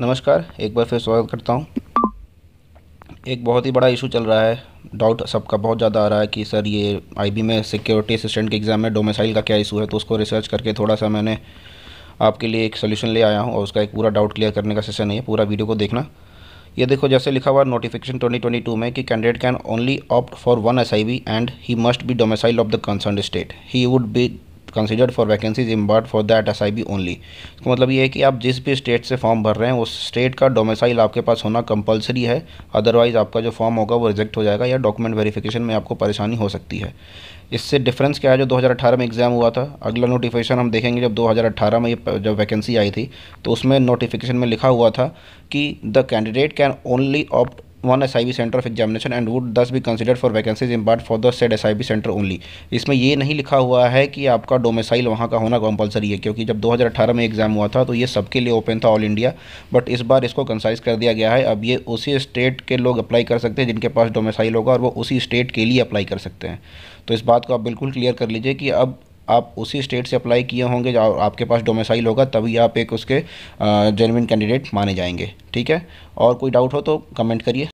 नमस्कार एक बार फिर स्वागत करता हूँ एक बहुत ही बड़ा इशू चल रहा है डाउट सबका बहुत ज़्यादा आ रहा है कि सर ये आईबी में सिक्योरिटी असिस्टेंट के एग्ज़ाम में डोमिसाइल का क्या इशू है तो उसको रिसर्च करके थोड़ा सा मैंने आपके लिए एक सोल्यूशन ले आया हूँ और उसका एक पूरा डाउट क्लियर करने का सेशन है पूरा वीडियो को देखना ये देखो जैसे लिखा हुआ नोटिफिकेशन 2022 में कि candidate can only opt for one S and he must be domicile of the concern state he would be considered for vacancies इम्बार्ड for that S I B only इसका मतलब ये है कि आप जिस भी स्टेट से फॉर्म भर रहे हैं उस स्टेट का डोमिसाइल आपके पास होना कंपलसरी है अदरवाइज़ आपका जो फॉर्म होगा वो रिजेक्ट हो जाएगा या डॉक्यूमेंट वेरीफिकेशन में आपको परेशानी हो सकती है इससे डिफरेंस क्या है जो 2018 में एग्ज़ाम हुआ था अगला नोटिफिकेशन हम देखेंगे जब 2018 में ये जब वैकेंसी आई थी तो उसमें नोटिफिकेशन में लिखा हुआ था कि the candidate can only opt one S centre of examination and would thus be consider for vacancies but for the said S centre only इसमें ये नहीं लिखा हुआ है कि आपका डोमेसाइल वहाँ का होना कंपलसरी है क्योंकि जब 2018 में एग्ज़ाम हुआ था तो ये सबके लिए ओपन था ऑल इंडिया बट इस बार इसको कंसाइज कर दिया गया है अब ये उसी स्टेट के लोग अप्लाई कर सकते हैं जिनके पास डोमेसाइल होगा और वो उसी स्टेट के लिए अप्लाई कर सकते हैं तो इस बात को आप बिल्कुल क्लियर कर लीजिए कि अब आप उसी स्टेट से अप्लाई किए होंगे जो आपके पास डोमेसाइल होगा तभी आप एक उसके जेनविन कैंडिडेट माने जाएंगे ठीक है और कोई डाउट हो तो कमेंट करिए